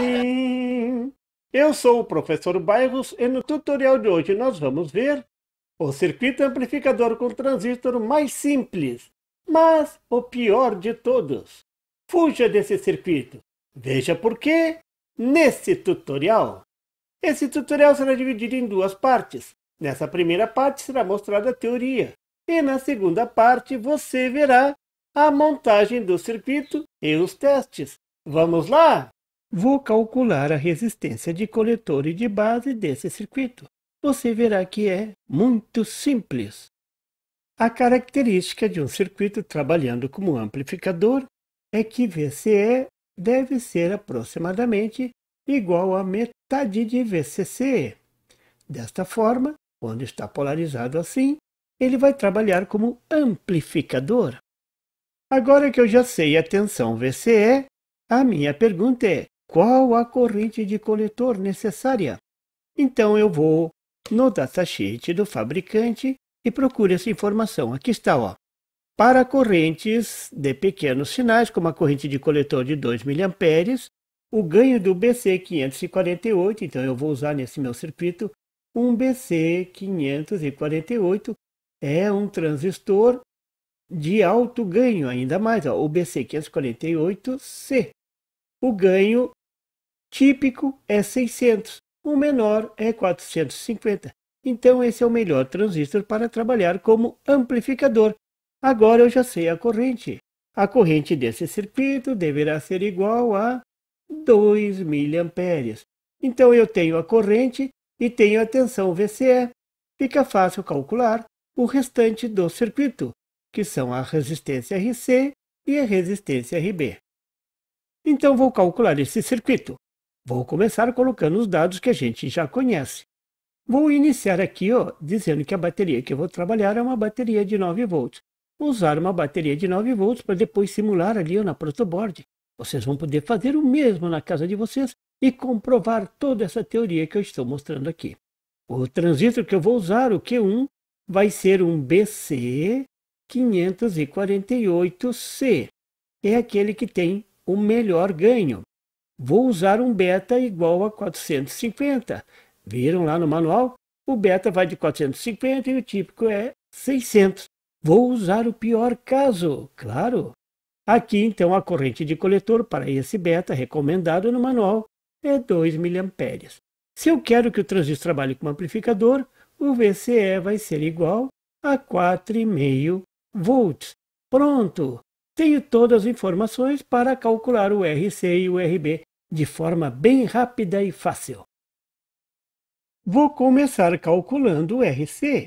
sim! Eu sou o professor Bairros e no tutorial de hoje nós vamos ver o circuito amplificador com transistor mais simples, mas o pior de todos. Fuja desse circuito. Veja por quê nesse tutorial. Esse tutorial será dividido em duas partes. Nessa primeira parte será mostrada a teoria e na segunda parte você verá a montagem do circuito e os testes. Vamos lá? Vou calcular a resistência de coletor e de base desse circuito. Você verá que é muito simples. A característica de um circuito trabalhando como amplificador é que VCE deve ser aproximadamente igual a metade de VCC. Desta forma, quando está polarizado assim, ele vai trabalhar como amplificador. Agora que eu já sei a tensão VCE, a minha pergunta é: qual a corrente de coletor necessária. Então eu vou no datasheet do fabricante e procuro essa informação. Aqui está, ó. Para correntes de pequenos sinais, como a corrente de coletor de 2 mA, o ganho do BC548, então eu vou usar nesse meu circuito, um BC548 é um transistor de alto ganho, ainda mais, ó, o BC548C. O ganho típico é 600, o menor é 450. Então esse é o melhor transistor para trabalhar como amplificador. Agora eu já sei a corrente. A corrente desse circuito deverá ser igual a 2 mA. Então eu tenho a corrente e tenho a tensão VCE. Fica fácil calcular o restante do circuito, que são a resistência RC e a resistência RB. Então vou calcular esse circuito. Vou começar colocando os dados que a gente já conhece. Vou iniciar aqui ó, dizendo que a bateria que eu vou trabalhar é uma bateria de 9 volts. Vou usar uma bateria de 9 volts para depois simular ali ó, na protoboard. Vocês vão poder fazer o mesmo na casa de vocês e comprovar toda essa teoria que eu estou mostrando aqui. O transistor que eu vou usar, o Q1, vai ser um BC548C. É aquele que tem o melhor ganho vou usar um beta igual a 450. Viram lá no manual? O beta vai de 450 e o típico é 600. Vou usar o pior caso, claro. Aqui, então, a corrente de coletor para esse beta recomendado no manual é 2 mA. Se eu quero que o transistor trabalhe como amplificador, o VCE vai ser igual a 4,5 volts. Pronto! Tenho todas as informações para calcular o RC e o RB de forma bem rápida e fácil. Vou começar calculando o RC.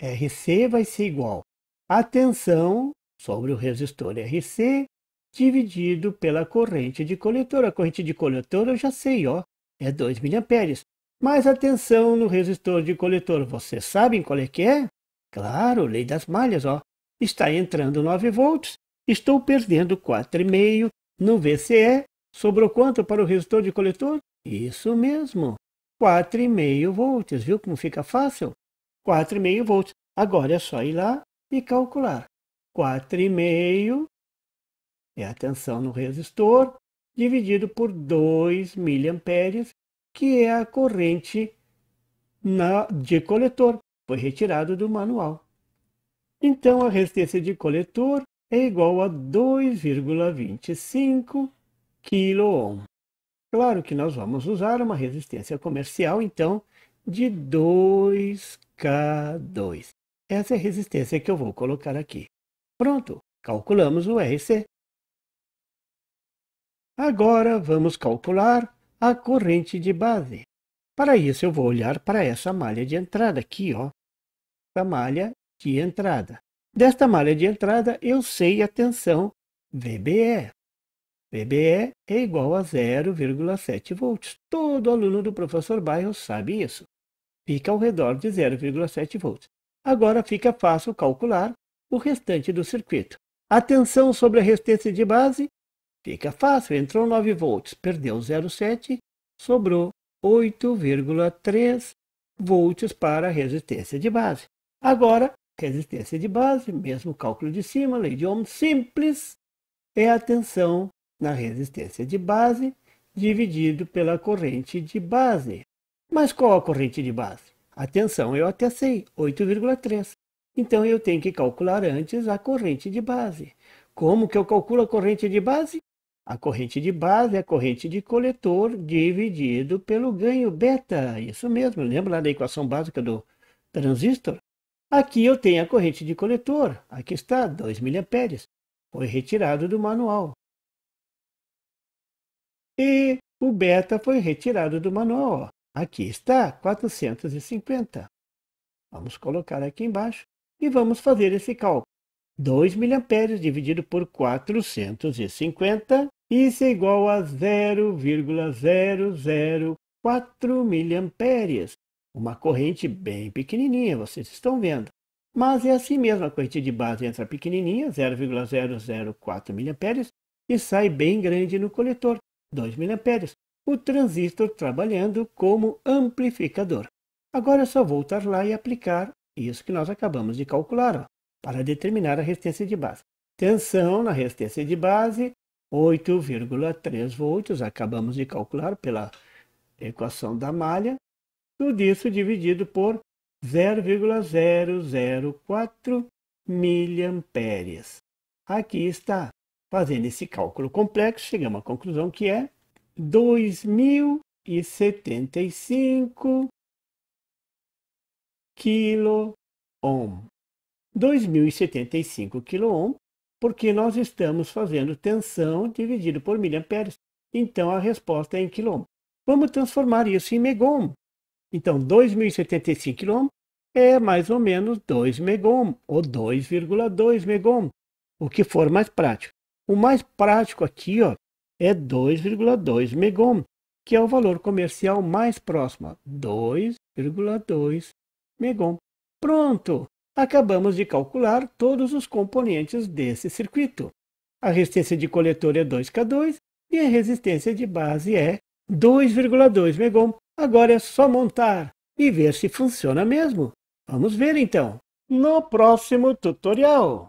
RC vai ser igual a tensão sobre o resistor RC dividido pela corrente de coletor. A corrente de coletor eu já sei, ó, é 2 mA. Mas a tensão no resistor de coletor, vocês sabem qual é que é? Claro, lei das malhas, ó. Está entrando 9 volts, estou perdendo 4,5 no VCE Sobrou quanto para o resistor de coletor? Isso mesmo, 4,5 volts. Viu como fica fácil? 4,5 volts. Agora é só ir lá e calcular. 4,5 é a tensão no resistor, dividido por 2 miliamperes, que é a corrente na, de coletor. Foi retirado do manual. Então, a resistência de coletor é igual a 2,25 ohm. Claro que nós vamos usar uma resistência comercial, então, de 2K2. Essa é a resistência que eu vou colocar aqui. Pronto, calculamos o RC. Agora vamos calcular a corrente de base. Para isso, eu vou olhar para essa malha de entrada aqui, ó. Essa malha de entrada. Desta malha de entrada, eu sei a tensão VBE. VBE é igual a 0,7 volts. Todo aluno do professor Bairro sabe isso. Fica ao redor de 0,7 volts. Agora fica fácil calcular o restante do circuito. A tensão sobre a resistência de base fica fácil. Entrou 9 volts, perdeu 0,7, sobrou 8,3 volts para a resistência de base. Agora, resistência de base, mesmo cálculo de cima, lei de Ohm simples, é a tensão na resistência de base dividido pela corrente de base. Mas qual a corrente de base? Atenção, eu até sei, 8,3. Então eu tenho que calcular antes a corrente de base. Como que eu calculo a corrente de base? A corrente de base é a corrente de coletor dividido pelo ganho beta. Isso mesmo, lembra lá da equação básica do transistor? Aqui eu tenho a corrente de coletor, aqui está, 2 mA. Foi retirado do manual. E o beta foi retirado do manual. Aqui está, 450. Vamos colocar aqui embaixo e vamos fazer esse cálculo. 2 mA dividido por 450, isso é igual a 0,004 mA. Uma corrente bem pequenininha, vocês estão vendo. Mas é assim mesmo, a corrente de base entra pequenininha, 0,004 mA, e sai bem grande no coletor. 2 mA, o transistor trabalhando como amplificador. Agora é só voltar lá e aplicar isso que nós acabamos de calcular ó, para determinar a resistência de base. Tensão na resistência de base, 8,3 volts, acabamos de calcular pela equação da malha. Tudo isso dividido por 0,004 miliamperes. Aqui está Fazendo esse cálculo complexo, chegamos à conclusão que é 2075 kilo-ohm. 2075 kilo-ohm, porque nós estamos fazendo tensão dividido por miliamperes. Então, a resposta é em quilôhm. Vamos transformar isso em megohm. Então, 2075 kilo-ohm é mais ou menos 2 megohm, ou 2,2 megohm, o que for mais prático. O mais prático aqui ó, é 2,2 megohm, que é o valor comercial mais próximo, 2,2 megohm. Pronto! Acabamos de calcular todos os componentes desse circuito. A resistência de coletor é 2K2 e a resistência de base é 2,2 megohm. Agora é só montar e ver se funciona mesmo. Vamos ver então no próximo tutorial.